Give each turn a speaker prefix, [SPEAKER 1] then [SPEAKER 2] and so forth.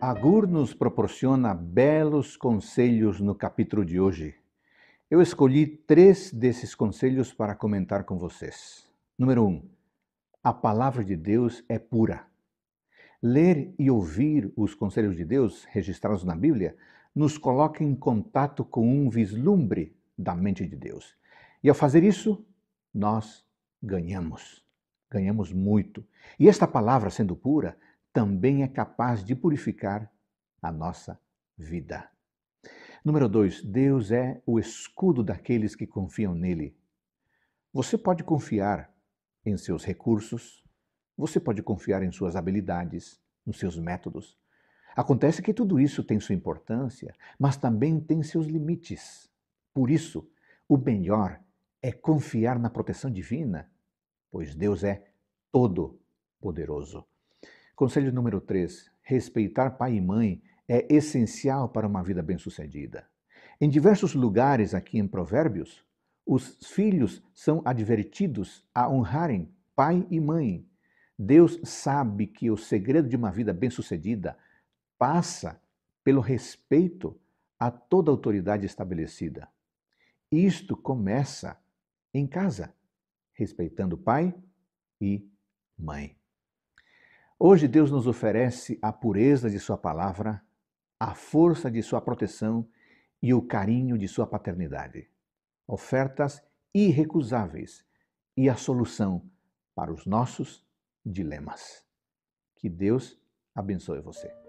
[SPEAKER 1] Agur nos proporciona belos conselhos no capítulo de hoje. Eu escolhi três desses conselhos para comentar com vocês. Número um, a palavra de Deus é pura. Ler e ouvir os conselhos de Deus registrados na Bíblia nos coloca em contato com um vislumbre da mente de Deus. E ao fazer isso, nós ganhamos. Ganhamos muito. E esta palavra, sendo pura, também é capaz de purificar a nossa vida. Número 2, Deus é o escudo daqueles que confiam nele. Você pode confiar em seus recursos, você pode confiar em suas habilidades, nos seus métodos. Acontece que tudo isso tem sua importância, mas também tem seus limites. Por isso, o melhor é confiar na proteção divina, pois Deus é todo poderoso. Conselho número 3. Respeitar pai e mãe é essencial para uma vida bem-sucedida. Em diversos lugares aqui em Provérbios, os filhos são advertidos a honrarem pai e mãe. Deus sabe que o segredo de uma vida bem-sucedida passa pelo respeito a toda autoridade estabelecida. Isto começa em casa, respeitando pai e mãe. Hoje Deus nos oferece a pureza de Sua palavra, a força de Sua proteção e o carinho de Sua paternidade. Ofertas irrecusáveis e a solução para os nossos dilemas. Que Deus abençoe você.